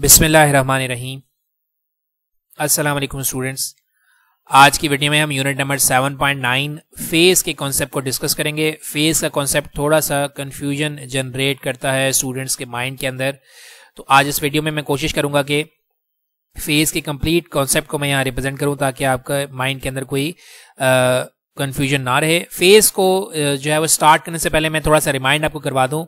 बिसमीम अस्सलाम स्टूडेंट्स आज की वीडियो में हम यूनिट नंबर 7.9 फेस के कॉन्सेप्ट को डिस्कस करेंगे फेस का कॉन्सेप्ट थोड़ा सा कंफ्यूजन जनरेट करता है स्टूडेंट्स के माइंड के अंदर तो आज इस वीडियो में मैं कोशिश करूंगा कि फेस के कंप्लीट कॉन्सेप्ट को मैं यहाँ रिप्रेजेंट करूँ ताकि आपका माइंड के अंदर कोई आ, कन्फ्यूजन ना रहे फेस को जो है वो स्टार्ट करने से पहले मैं थोड़ा सा रिमाइंड आपको करवा दूं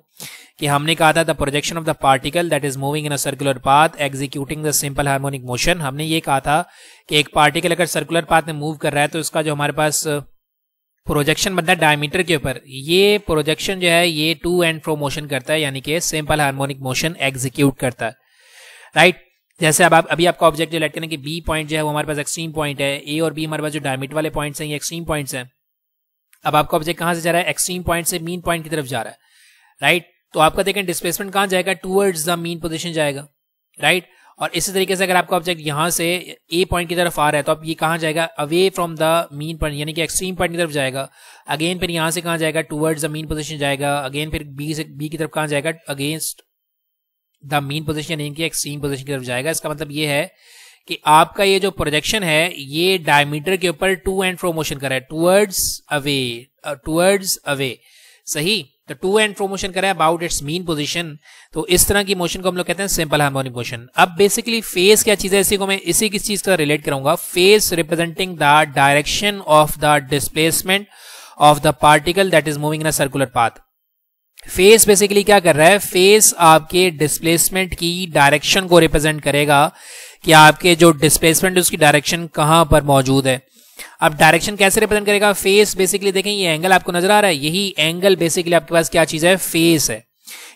कि हमने कहा था the projection of the particle that is moving in a circular path executing the simple harmonic motion हमने ये कहा था कि एक पार्टिकल अगर सर्कुलर पाथ में मूव कर रहा है तो उसका जो हमारे पास प्रोजेक्शन बनता है डायमीटर के ऊपर ये प्रोजेक्शन जो है ये टू एंड फ्रो मोशन करता है यानी कि सिंपल हार्मोनिक मोशन एग्जीक्यूट करता है राइट जैसे अब आप अभी आपका ऑब्जेक्ट लेट करें कि बी पॉइंट जो है वो हमारे पास एक्सट्रीम पॉइंट है ए और बी हमारे पास जो डायमिट वाले पॉइंट्स हैं ये एक्सट्रीम पॉइंट्स हैं अब आपका ऑब्जेक्ट कहां से जा रहा है एक्सट्रीम पॉइंट से मीन पॉइंट की तरफ जा रहा है राइट तो आपका देखें डिस्प्लेसमेंट कहां जाएगा टूवर्ड्स द मीन पोजिशन जाएगा राइट और इसी तरीके से अगर आपका ऑब्जेक्ट यहाँ से ए पॉइंट की तरफ आ रहा है तो अब ये कहां जाएगा away from the mean point यानी कि एक्सट्रीम पॉइंट की तरफ जाएगा अगेन फिर यहाँ से कहाँ जाएगा टूवर्ड्स द मीन पोजिशन जाएगा अगेन फिर बी से बी की तरफ कहां जाएगा अगेंस्ट द मीन पोजिशन इनकी एक्सट्रीम पोजिशन की तरफ जाएगा इसका मतलब ये है कि आपका ये जो प्रोजेक्शन है ये डायमीटर के ऊपर टू एंड फ्रो मोशन करा है टूवर्ड्स अवे टूवर्ड्स अवे सही तो टू एंड फ्रो मोशन करा है अबाउट इट्स मीन पोजिशन तो इस तरह की मोशन को हम लोग कहते हैं सिंपल हार्मोनिक मोशन अब बेसिकली फेस क्या चीज है इसी को मैं इसी किस चीज का रिलेट करूंगा phase representing the direction of the displacement of the particle that is moving in a circular path phase basically क्या कर रहा है फेस आपके डिस्प्लेसमेंट की डायरेक्शन को रिप्रेजेंट करेगा कि आपके जो डिस्प्लेसमेंट उसकी डायरेक्शन कहां पर मौजूद है अब डायरेक्शन कैसे रिप्रेजेंट करेगा फेस बेसिकली देखें ये एंगल आपको नजर आ रहा है यही एंगल बेसिकली आपके पास क्या चीज है फेस है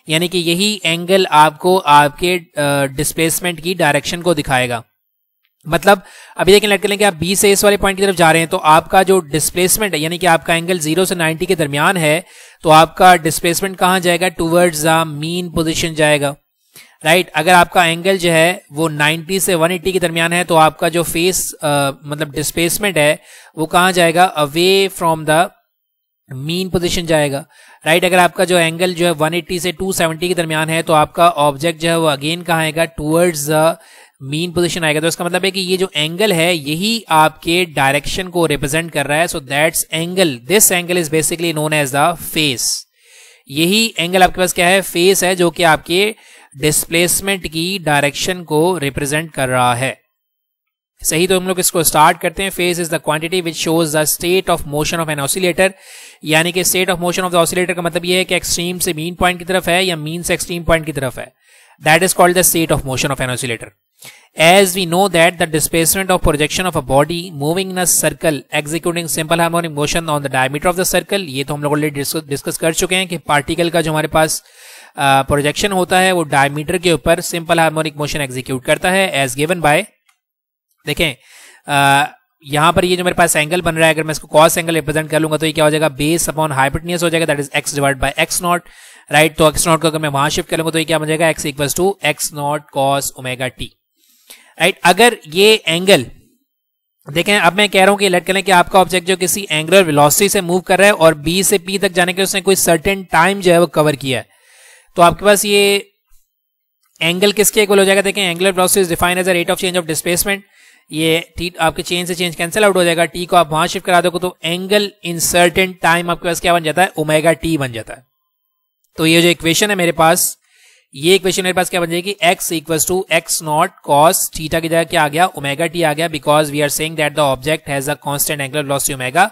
यानी कि यही एंगल आपको आपके डिस्प्लेसमेंट की डायरेक्शन को दिखाएगा मतलब अभी देखें लेट लेंगे आप बी से इस वाले पॉइंट की तरफ जा रहे हैं तो आपका जो डिस्प्लेसमेंट है यानी कि आपका एंगल जीरो से नाइनटी के दरमियान है तो आपका डिस्प्लेसमेंट कहाँ जाएगा टूवर्ड्स द मीन पोजिशन जाएगा राइट right? अगर आपका एंगल जो है वो 90 से 180 के दरमियान है तो आपका जो फेस मतलब डिस्प्लेसमेंट है वो कहाँ जाएगा away from the mean position जाएगा राइट right? अगर आपका जो एंगल जो है 180 से 270 के दरमियान है तो आपका ऑब्जेक्ट जो है वो अगेन कहाँ आएगा टूवर्ड्स द मीन पोजिशन आएगा तो इसका मतलब है कि ये जो एंगल है यही आपके डायरेक्शन को रिप्रेजेंट कर रहा है so that's angle this angle is basically known as the phase यही एंगल आपके पास क्या है फेस है जो कि आपके डिस्प्लेसमेंट की डायरेक्शन को रिप्रेजेंट कर रहा है सही तो हम लोग इसको स्टार्ट करते हैं phase is the quantity which shows the state of motion of an oscillator यानी कि state of motion of the oscillator का मतलब यह है कि एक्सट्रीम से मीन पॉइंट की तरफ है या मीन से एक्सट्रीम पॉइंट की तरफ है that is called the state of motion of an oscillator As we know that the displacement or projection of a body moving in a circle executing simple harmonic motion on the diameter of the circle ये तो हम लोग already discuss कर चुके हैं कि particle का जो हमारे पास प्रोजेक्शन uh, होता है वो डायमीटर के ऊपर सिंपल हार्मोनिक मोशन एग्जीक्यूट करता है एज गिवन बाय देखें uh, यहां पर ये जो मेरे पास एंगल बन रहा है अगर मैं इसको कॉस एंगल रिप्रेजेंट कर लूंगा तो ये क्या हो जाएगा बेस अपॉन हाइपटनियस हो जाएगा that is x divide by x not right तो एक्स नॉट को अगर मैं वहां शिफ्ट करूंगा तो ये क्या बन जाएगा x equal to x not cos omega t right अगर ये एंगल देखें अब मैं कह रहा हूं कि लेट करें कि आपका ऑब्जेक्ट जो किसी एंगुलर वेलोसिटी से मूव कर रहा है और बी से पी तक जाने के उसने कोई सर्टेन टाइम जो है वो कवर किया है तो आपके पास ये एंगल किसके इक्वल हो जाएगा देखें angular velocity is define as a rate of change of displacement ये टी आपके चेंज से चेंज कैंसिल आउट हो जाएगा टी को आप वहां शिफ्ट करा दोगे तो एंगल इन सर्टेन टाइम आपके पास क्या बन जाता है ओमेगा टी बन जाता है तो ये जो इक्वेशन है मेरे पास ये इक्वेशन मेरे पास क्या बन जाएगी x equal to x not cos theta की जगह क्या आ गया ओमेगा टी आ गया because we are saying that the object has a constant angular velocity omega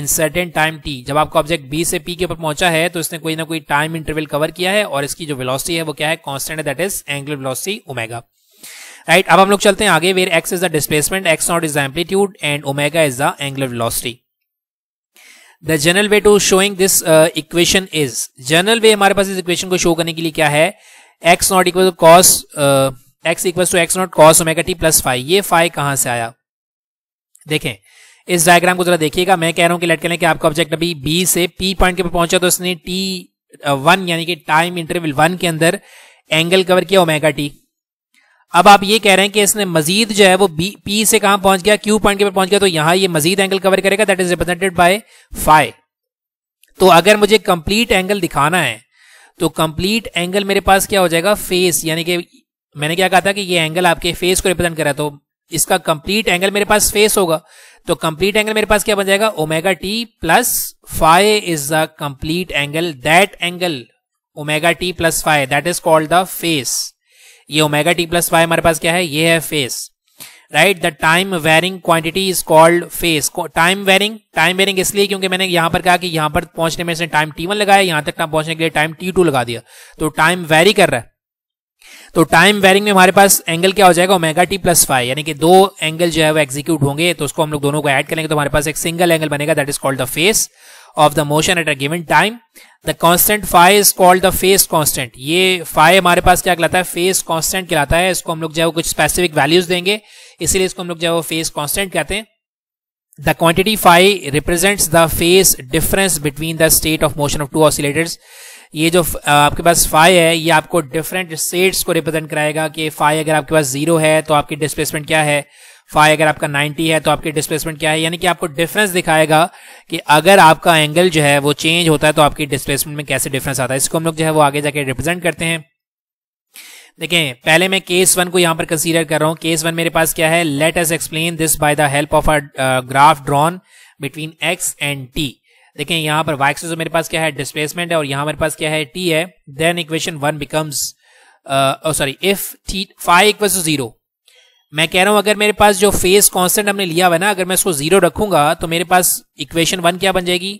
in certain time t जब आपका ऑब्जेक्ट बी से पी के ऊपर पहुंचा है तो इसने कोई ना कोई टाइम इंटरवल कवर किया है और इसकी जो वेलोसिटी है वो क्या है कॉन्स्टेंट है that is angular velocity omega right अब हम लोग चलते हैं आगे where x is the displacement x not is amplitude and omega is the angular velocity the general way to showing this equation is general way हमारे पास इस equation को शो करने के लिए क्या है x not equal to cos x equal to x not cos omega t plus phi ये फाइव कहां से आया देखें इस डायग्राम को जरा देखिएगा मैं कह रहा हूं कि लटके लें कि आपका ऑब्जेक्ट अभी बी से पी पॉइंट के पहुंचा तो उसने टी वन uh, यानी कि टाइम इंटरवल वन के अंदर एंगल कवर किया ओमेगा टी अब आप ये कह रहे हैं कि इसने मजीद जो है वो बी पी से कहां पहुंच गया क्यू पॉइंट के पर पहुंच गया तो यहां ये मजीद एंगल कवर करेगा that is represented by phi तो अगर मुझे कंप्लीट एंगल दिखाना है तो कंप्लीट एंगल मेरे पास क्या हो जाएगा फेस यानी कि मैंने क्या कहा था कि ये एंगल आपके फेस को रिप्रेजेंट कर रहा है तो इसका कंप्लीट एंगल मेरे पास फेस होगा तो कंप्लीट एंगल मेरे पास क्या बन जाएगा omega t plus phi is the complete angle that angle omega t plus phi that is called the phase ये ओमेगा टी प्लस फाइव हमारे पास क्या है ये है phase right the time varying quantity is called phase time varying time varying इसलिए क्योंकि मैंने यहां पर कहा कि यहां पर पहुंचने में टाइम टी वन लगाया यहां तक पहुंचने के लिए टाइम टी टू लगा दिया तो टाइम वेरी कर रहा है तो टाइम वेरिंग में हमारे पास एंगल क्या हो जाएगा ओमेगा टी प्लस फाइव यानी कि दो एंगल जो है वो एग्जीक्यूट होंगे तो उसको हम लोग दोनों को ऐड करेंगे तो हमारे पास एक सिंगल एंगल बनेगा that is called the phase of the motion at a given time the constant phi is called the phase constant ये फाइव हमारे पास क्या कहलाता है फेस कॉन्स्टेंट कहलाता है इसको हम लोग जो है कुछ स्पेसिफिक वैल्यूज देंगे इसलिए इसको हम लोग जो है फेस कॉन्स्टेंट कहते हैं the quantity phi represent the phase difference between the state of motion of two oscillators ये जो uh, आपके पास फाइव है ये आपको डिफरेंट स्टेट्स को रिप्रेजेंट कराएगा कि फाइव अगर आपके पास जीरो है तो आपकी डिस्प्लेसमेंट क्या है फाइव अगर आपका 90 है तो आपकी डिस्प्लेसमेंट क्या है यानी कि आपको डिफरेंस दिखाएगा कि अगर आपका एंगल जो है वो चेंज होता है तो आपकी डिस्प्लेसमेंट में कैसे डिफरेंस आता है इसको हम लोग जो है वो आगे जाके रिप्रेजेंट करते हैं देखें पहले मैं केस वन को यहां पर कंसीडर कर रहा हूं केस वन मेरे पास क्या है let's explain this by the help of a graph drawn between x and t देखें यहां पर वाई एक्सेस मेरे पास क्या है डिस्प्लेसमेंट है और यहां मेरे पास क्या है टी है then equation one becomes sorry if t phi equal zero मैं कह रहा हूं अगर मेरे पास जो फेस कांस्टेंट हमने लिया हुआ ना अगर मैं इसको जीरो रखूंगा तो मेरे पास इक्वेशन वन क्या बन जाएगी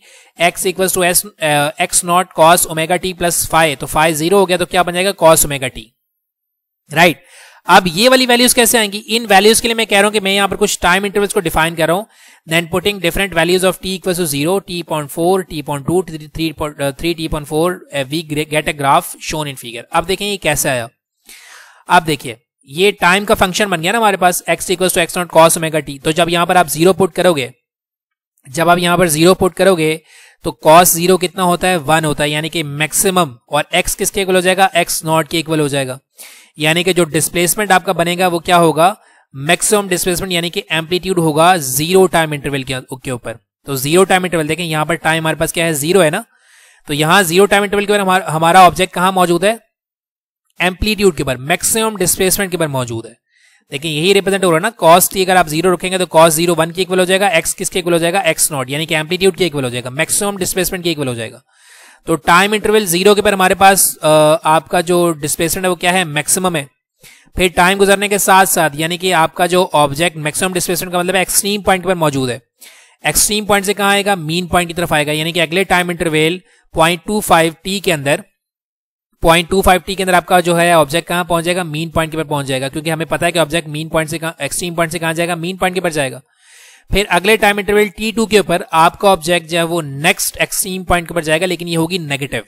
एक्स इक्वल टू एस x not cos omega t plus phi तो फाइव जीरो हो गया तो क्या बन जाएगा कॉस ओमेगा टी राइट अब ये वाली वैल्यूज कैसे आएंगी इन वैल्यूज के लिए मैं कह रहा हूं कि मैं यहां पर कुछ टाइम इंटरवल्स को डिफाइन कर रहा हूं then putting different values of t equal to zero t point four t point two three three t point four we get a graph shown in figure अब देखें ये कैसे आया अब देखिए ये टाइम का फंक्शन बन गया ना हमारे पास x equal to x not cos omega t तो जब यहां पर आप जीरो पुट करोगे जब आप यहां पर जीरो पुट करोगे तो कॉस जीरो कितना होता है वन होता है यानी कि मैक्सिमम और एक्स किसके इक्वल हो जाएगा एक्स नॉट के इक्वल हो जाएगा यानी कि जो डिस्प्लेसमेंट आपका बनेगा वो क्या होगा मैक्सिमम डिस्प्लेसमेंट यानी कि एम्पलीट्यूड होगा जीरो टाइम इंटरवल के ऊपर तो जीरो टाइम इंटरवल देखें यहां पर टाइम हमारे पास क्या है जीरो है ना तो यहां जीरो टाइम इंटरवल के ऊपर हमारा ऑब्जेक्ट कहां मौजूद है एम्पलीट्यूड के ऊपर मैक्सिमम डिस्प्लेसमेंट के ऊपर मौजूद है लेकिन यही रिप्रेजेंट हो रहा है ना कॉस्ट अगर आप जीरो रखेंगे तो कॉस्ट जीरो वन की इक्वल हो जाएगा एक्स किसके इक्वल हो जाएगा एक्स नॉट यानी कि एम्पलीट्यूड की इक्वल हो जाएगा मैक्सिमम डिस्प्लेसमेंट की इक्वल हो जाएगा तो टाइम इंटरवल जीरो के पर हमारे पास आपका जो डिस्प्लेसमेंट है वो क्या है मैक्सिमम है फिर टाइम गुजरने के साथ साथ यानी कि आपका जो ऑब्जेक्ट मैक्सिमम डिस्प्लेसमेंट का मतलब एक्सट्रीम पॉइंट पर मौजूद है एक्सट्रीम पॉइंट से कहा आएगा मीन पॉइंट की तरफ आएगा यानी कि अगले time interval point two five t के अंदर पॉइंट टू फाइव टी के अंदर आपका जो है ऑब्जेक्ट कहाँ पहुंच जाएगा मीन पॉइंट के पर पहुंच जाएगा क्योंकि हमें पता है कि ऑब्जेक्ट मीन पॉइंट से एक्सट्रीम पॉइंट से कहां जाएगा मीन पॉइंट के पर जाएगा फिर अगले टाइम इंटरवल टी टू के ऊपर आपका ऑब्जेक्ट जो है वो नेक्स्ट एक्सट्रीम पॉइंट के पर जाएगा लेकिन ये होगी नेगेटिव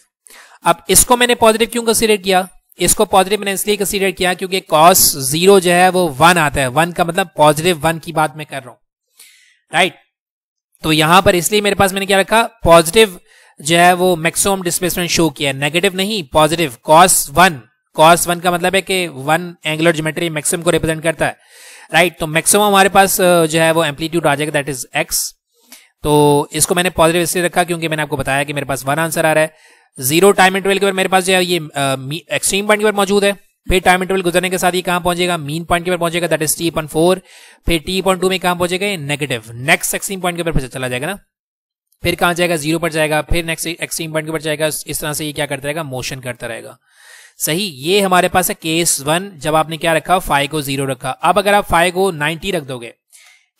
अब इसको मैंने पॉजिटिव क्यों कंसिडर किया इसको पॉजिटिव मैंने इसलिए कंसिडर किया क्योंकि कॉस जीरो जो है वो वन आता है वन का मतलब पॉजिटिव वन की बात मैं कर रहा हूं राइट right? तो यहां पर इसलिए मेरे पास मैंने क्या रखा पॉजिटिव जो है वो मैक्सिमम डिस्प्लेसमेंट शो किया नेगेटिव नहीं positive cos one cos one का मतलब है कि वन एंगुलर ज्योमेट्री मैक्सिमम को रिप्रेजेंट करता है राइट right, तो मैक्सिमम हमारे पास जो है वो एम्पलीट्यूड आ जाएगा दैट इज एक्स तो इसको मैंने पॉजिटिव इसलिए रखा क्योंकि मैंने आपको बताया कि मेरे पास वन आंसर आ रहा है जीरो टाइम इंटरवल के ऊपर मेरे पास जो है ये एक्सट्रीम पॉइंट के ऊपर मौजूद है फिर टाइम इंटरवल गुजरने के साथ ये कहां पहुंचेगा मीन पॉइंट के ऊपर पहुंचेगा that is t point four फिर टी पॉइंट टू में कहां पहुंचेगा नेगेटिव नेक्स्ट एक्सट्रीम पॉइंट के ऊपर चला जाएगा ना फिर कहाँ जाएगा जीरो पर जाएगा फिर नेक्स्ट एक्सट्रीम पॉइंट के ऊपर जाएगा इस तरह से ये क्या करता रहेगा मोशन करता रहेगा सही ये हमारे पास है केस वन जब आपने क्या रखा फाइव को जीरो रखा अब अगर आप फाइव को नाइनटी रख दोगे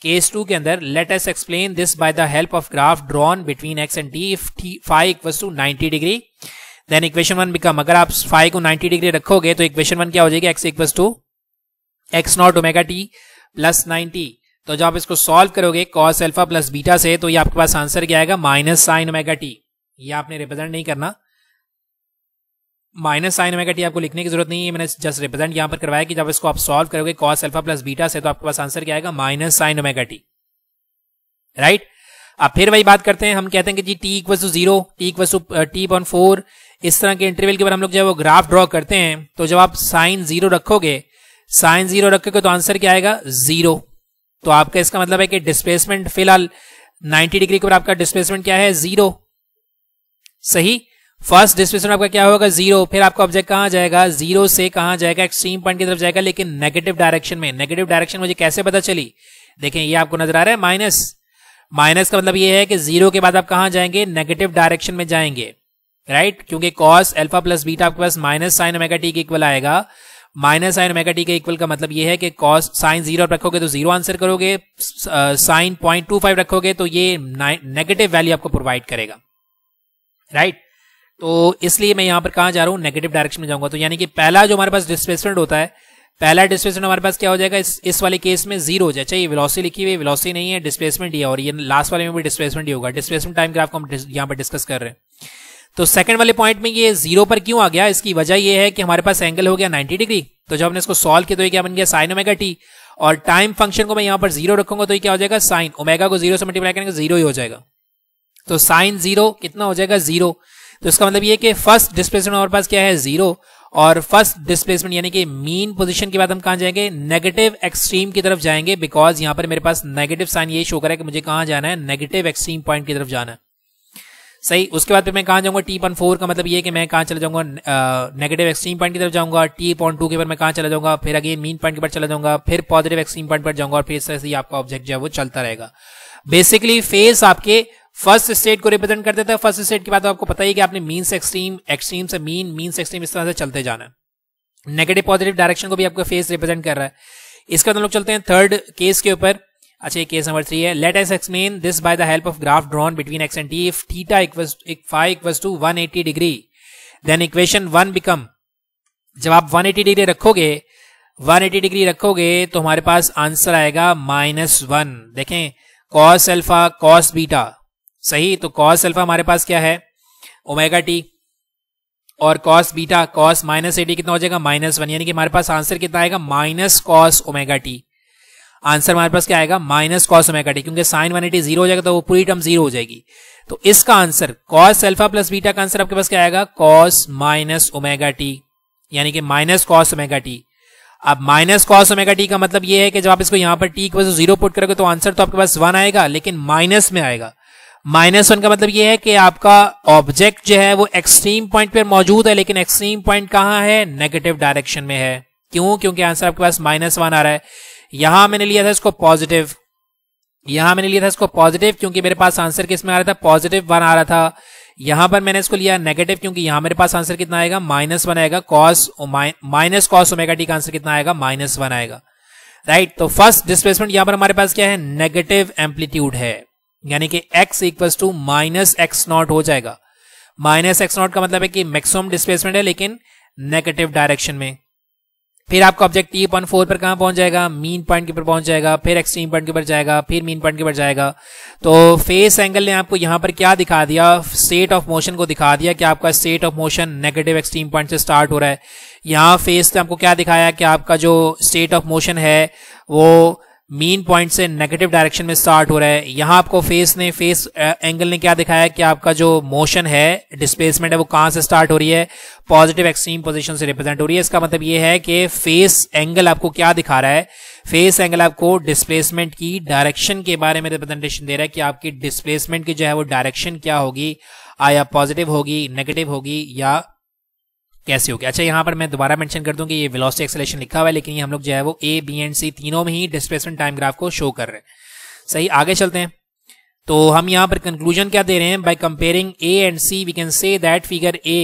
केस टू के अंदर let's explain this by the help of graph drawn between x and t if phi equal to ninety degree then equation one become अगर आप फाइव को नाइनटी डिग्री रखोगे तो इक्वेशन वन क्या हो जाएगी x equal to x not omega t plus ninety तो जब आप इसको सॉल्व करोगे कॉस एल्फा प्लस बीटा से तो ये आपके पास आंसर क्या आएगा माइनस साइन ओमेगा टी ये आपने रिप्रेजेंट नहीं करना माइनस साइन ओमेगा टी आपको लिखने की जरूरत नहीं है मैंने जस्ट रिप्रेजेंट यहां पर करवाया कि जब इसको आप सॉल्व करोगे कॉस एल्फा प्लस बीटा से तो आपके पास आंसर क्या आएगा minus sine omega t right अब फिर वही बात करते हैं हम कहते हैं कि जी t equal to zero t equal to t point four इस तरह के इंटरवल के बाद हम लोग जब वो ग्राफ ड्रॉ करते हैं तो जब आप साइन जीरो रखोगे साइन जीरो रखोगे तो आंसर क्या आएगा जीरो तो आपका इसका मतलब है कि डिस्प्लेसमेंट फिलहाल 90 डिग्री के ऊपर आपका डिस्प्लेसमेंट क्या है जीरो सही फर्स्ट डिस्प्लेसमेंट आपका क्या होगा जीरो फिर आपका ऑब्जेक्ट कहां जाएगा जीरो से कहां जाएगा एक्सट्रीम पॉइंट की तरफ जाएगा लेकिन नेगेटिव डायरेक्शन में नेगेटिव डायरेक्शन मुझे कैसे पता चली देखें ये आपको नजर आ रहा है माइनस माइनस का मतलब ये है कि जीरो के बाद आप कहां जाएंगे नेगेटिव डायरेक्शन में जाएंगे राइट right? क्योंकि कॉस अल्फा प्लस बीटा आपके पास माइनस साइन ओमेगा टी के इक्वल आएगा माइनस साइन ओमेगा टी के इक्वल का मतलब ये है कि कॉस साइन जीरो रखोगे तो जीरो आंसर करोगे साइन पॉइंट टू फाइव रखोगे तो ये नेगेटिव वैल्यू आपको प्रोवाइड करेगा राइट right? तो इसलिए मैं यहां पर कहा जा रहा हूं नेगेटिव डायरेक्शन में जाऊंगा तो यानी कि पहला जो हमारे पास डिस्प्लेसमेंट होता है पहला डिस्प्लेसमेंट हमारे पास क्या हो जाएगा इस इस वाले केस में जीरो हो जाए चाहिए अच्छा, वेलोसिटी लिखी हुई वेलोसिटी नहीं है डिस्प्लेसमेंट ही और ये लास्ट वाले में भी डिस्प्लेसमेंट ही होगा डिस्प्लेसमेंट टाइम ग्राफ को हम यहाँ पर डिस्कस कर रहे हैं तो सेकंड वाले पॉइंट में ये जीरो पर क्यों आ गया इसकी वजह ये है कि हमारे पास एंगल हो गया 90 डिग्री तो जब हमने इसको सॉल्व किया तो ये क्या बन गया साइन ओमेगा टी और टाइम फंक्शन को मैं यहां पर जीरो रखूंगा तो ये क्या हो जाएगा साइन ओमेगा को जीरो से मल्टीप्लाई करेंगे जीरो तो ही हो जाएगा तो साइन जीरो कितना हो जाएगा जीरो तो इसका मतलब ये कि फर्स्ट डिस्प्लेसमेंट हमारे पास क्या है जीरो और फर्स्ट डिस्प्लेसमेंट यानी कि मीन पोजीशन के बाद हम कहां जाएंगे नेगेटिव एक्सट्रीम की तरफ जाएंगे बिकॉज यहां पर मेरे पास नेगेटिव साइन ये शो करा है कि मुझे कहां जाना है नेगेटिव एक्सट्रीम पॉइंट की तरफ जाना है सही उसके बाद फिर मैं कहाँ जाऊँगा टी पॉइंट फोर का मतलब ये कि मैं कहाँ चला जाऊँगा नेगेटिव एक्सट्रीम पॉइंट की तरफ जाऊँगा टी पॉइंट टू के पर मैं कहाँ चला जाऊँगा फिर अगेन मीन पॉइंट के पर चला जाऊँगा फिर पॉजिटिव एक्सट्रीम पॉइंट पर जाऊँगा और फिर इस तरह से आपका ऑब्जेक्ट जो है वो चलता रहेगा बेसिकली फेस आपके फर्स्ट स्टेट को रिप्रेजेंट करते थे फर्स्ट स्टेट के बाद आपको पता ही कि आपने मीन से एक्सट्रीम एक्सट्रीम से मीन मीन से एक्सट्रीम इस तरह से चलते जाना नेगेटिव पॉजिटिव डायरेक्शन को भी आपका फेस रिप्रेजेंट कर रहा है इसके बाद हम लोग चलते हैं थर्ड केस के ऊपर अच्छा ये केस नंबर थ्री है let's explain this by the help of graph drawn between x and t if theta equals to one eighty degree then equation one become जब आप 180 डिग्री रखोगे 180 degree रखोगे तो हमारे पास आंसर आएगा minus one देखें कॉस एल्फा कॉस बीटा सही तो कॉस एल्फा हमारे पास क्या है ओमेगा टी और cos beta cos minus eighty कितना हो जाएगा माइनस वन यानी कि हमारे पास आंसर कितना आएगा minus cos omega t answer हमारे पास क्या आएगा माइनस कॉस ओमेगा टी क्योंकि साइन वन एटी जीरो हो जाएगा तो वो पूरी टर्म जीरो हो जाएगी तो इसका answer cos alpha plus beta का आंसर आपके पास क्या आएगा कॉस माइनस ओमेगा टी यानी कि माइनस कॉस ओमेगा टी अब माइनस कॉस ओमेगा टी का मतलब ये है कि जब आप इसको यहां पर टी के जीरो पुट करोगे तो आंसर तो आपके पास वन आएगा लेकिन माइनस में आएगा माइनस वन का मतलब ये है कि आपका ऑब्जेक्ट जो है वो एक्सट्रीम पॉइंट पर मौजूद है लेकिन एक्सट्रीम पॉइंट कहां है नेगेटिव डायरेक्शन में है क्यों क्योंकि आंसर आपके पास माइनस वन आ रहा है यहां मैंने लिया था इसको पॉजिटिव यहां मैंने लिया था इसको पॉजिटिव क्योंकि मेरे पास आंसर किस में आ रहा था पॉजिटिव वन आ रहा था यहां पर मैंने इसको लिया नेगेटिव क्योंकि यहां मेरे पास आंसर कितना आएगा माइनस वन आएगा cos minus cos omega t का आंसर कितना आएगा माइनस वन आएगा राइट right, तो फर्स्ट डिस्प्लेसमेंट यहां पर हमारे पास क्या है नेगेटिव एम्पलीट्यूड है यानी कि x equal to minus x not हो जाएगा माइनस एक्स नॉट का मतलब है कि मैक्सिमम डिस्प्लेसमेंट है लेकिन नेगेटिव डायरेक्शन में फिर आपका ऑब्जेक्ट ई पॉइंट फोर पर कहां पहुंच जाएगा मीन पॉइंट के ऊपर पहुंच जाएगा फिर एक्सट्रीम पॉइंट के ऊपर जाएगा फिर मीन पॉइंट के ऊपर जाएगा तो फेस एंगल ने आपको यहां पर क्या दिखा दिया स्टेट ऑफ मोशन को दिखा दिया कि आपका state of motion negative extreme point से स्टार्ट हो रहा है यहां फेस ने आपको क्या दिखाया कि आपका जो स्टेट ऑफ मोशन है वो मीन पॉइंट से नेगेटिव डायरेक्शन में स्टार्ट हो रहा है यहां आपको फेस ने फेस एंगल uh, ने क्या दिखाया कि आपका जो मोशन है डिस्प्लेसमेंट है वो कहां से स्टार्ट हो रही है पॉजिटिव एक्सट्रीम पोजीशन से रिप्रेजेंट हो रही है इसका मतलब ये है कि फेस एंगल आपको क्या दिखा रहा है फेस एंगल आपको डिस्प्लेसमेंट की डायरेक्शन के बारे में रिप्रेजेंटेशन दे रहा है कि आपकी डिस्प्लेसमेंट की जो है वो डायरेक्शन क्या होगी आया पॉजिटिव होगी नेगेटिव होगी या कैसे गया अच्छा यहाँ पर मैं दोबारा मेंशन कर दूँ कि ये वेलोसिटी एक्सेलेशन लिखा हुआ है लेकिन ये हम लोग जो है वो ए बी एंड सी तीनों में ही डिस्प्लेसमेंट टाइम ग्राफ को शो कर रहे हैं सही आगे चलते हैं तो हम यहाँ पर कंक्लूजन क्या दे रहे हैं by comparing A and C we can say that figure A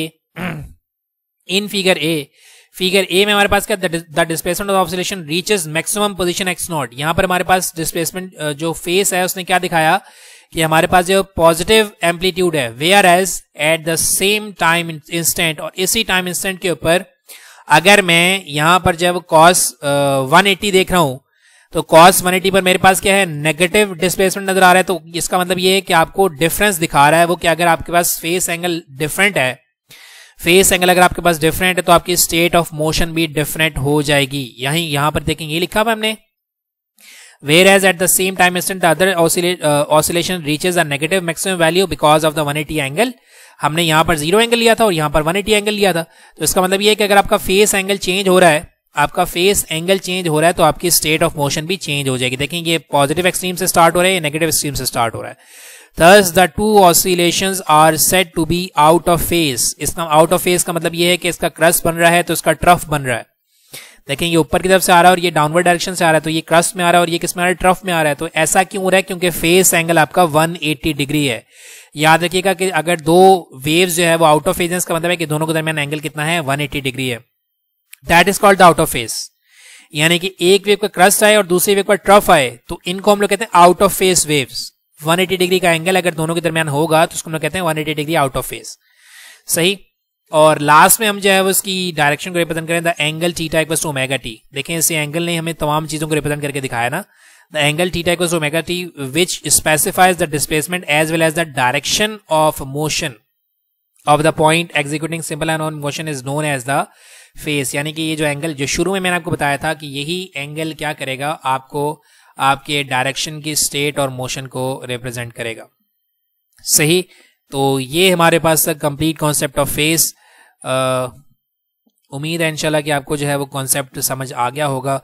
in figure A figure A में हमारे पास क्या the displacement of oscillation reaches maximum position x not यहाँ पर हमारे पास डिस्प्लेसमेंट जो फेस है उसने क्या दिखाया कि हमारे पास जो पॉजिटिव एम्पलीट्यूड है whereas at the same time instant और इसी टाइम इंस्टेंट के ऊपर अगर मैं यहां पर जब कॉस वन एट्टी देख रहा हूं तो कॉस 180 पर मेरे पास क्या है नेगेटिव डिस्प्लेसमेंट नजर आ रहा है तो इसका मतलब ये है कि आपको डिफरेंस दिखा रहा है वो कि अगर आपके पास फेस एंगल डिफरेंट है फेस एंगल अगर आपके पास डिफरेंट है तो आपकी स्टेट ऑफ मोशन भी डिफरेंट हो जाएगी यहीं यहां पर देखेंगे लिखा हुआ हमने whereas at the same time instant the other oscillate, uh, oscillation reaches a negative maximum value because of the 180 angle हमने यहाँ पर जीरो एंगल लिया था और यहाँ पर 180 एंगल लिया था तो इसका मतलब ये है कि अगर आपका फेस एंगल चेंज हो रहा है आपका फेस एंगल चेंज हो रहा है तो आपकी स्टेट ऑफ मोशन भी चेंज हो जाएगी देखें ये पॉजिटिव एक्सट्रीम से स्टार्ट हो रहा है नेगेटिव एक्सट्रीम से स्टार्ट हो रहा है thus the two oscillation are said to be out of phase इसका आउट ऑफ फेस का मतलब ये है कि इसका क्रस बन रहा है तो इसका ट्रफ बन रहा है देखें ये ऊपर की तरफ से आ रहा है और ये डाउनवर्ड डायरेक्शन से आ रहा है तो ये क्रस्ट में आ रहा है और ये किस में आ रहा है ट्रफ में आ रहा है तो ऐसा क्यों हो रहा है क्योंकि फेस एंगल आपका 180 डिग्री है याद रखिएगा कि अगर दो वेव्स जो है वो आउट ऑफ एजेंस का मतलब है कि दोनों के दरमियान एंगल कितना है वन डिग्री है that is called out of phase यानी कि एक वेव का क्रस्ट आए और दूसरे वेव का ट्रफ आए तो इनको हम लोग कहते हैं out of phase waves 180 degree का एंगल अगर दोनों के दरमियान होगा तो उसको हम लोग कहते हैं 180 डिग्री आउट ऑफ फेस सही और लास्ट में हम जो है उसकी डायरेक्शन को रिप्रेजेंट करें the angle theta equal to omega t देखें इस एंगल ने हमें तमाम चीजों को रिप्रेजेंट करके दिखाया ना the angle theta equal to omega t which specifies the displacement as well as the direction of motion of the point executing simple and on motion is known as the phase यानी कि ये जो angle जो शुरू में मैंने आपको बताया था कि यही एंगल क्या करेगा आपको आपके डायरेक्शन की स्टेट और मोशन को रिप्रेजेंट करेगा सही तो ये हमारे पास कंप्लीट कॉन्सेप्ट ऑफ फेस उम्मीद है इंशाल्लाह कि आपको जो है वो कॉन्सेप्ट समझ आ गया होगा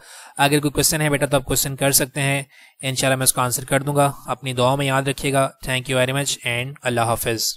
अगर कोई क्वेश्चन है बेटा तो आप क्वेश्चन कर सकते हैं इंशाल्लाह मैं उसका आंसर कर दूंगा अपनी दुआ में याद रखिएगा thank you very much and अल्लाह हाफिज़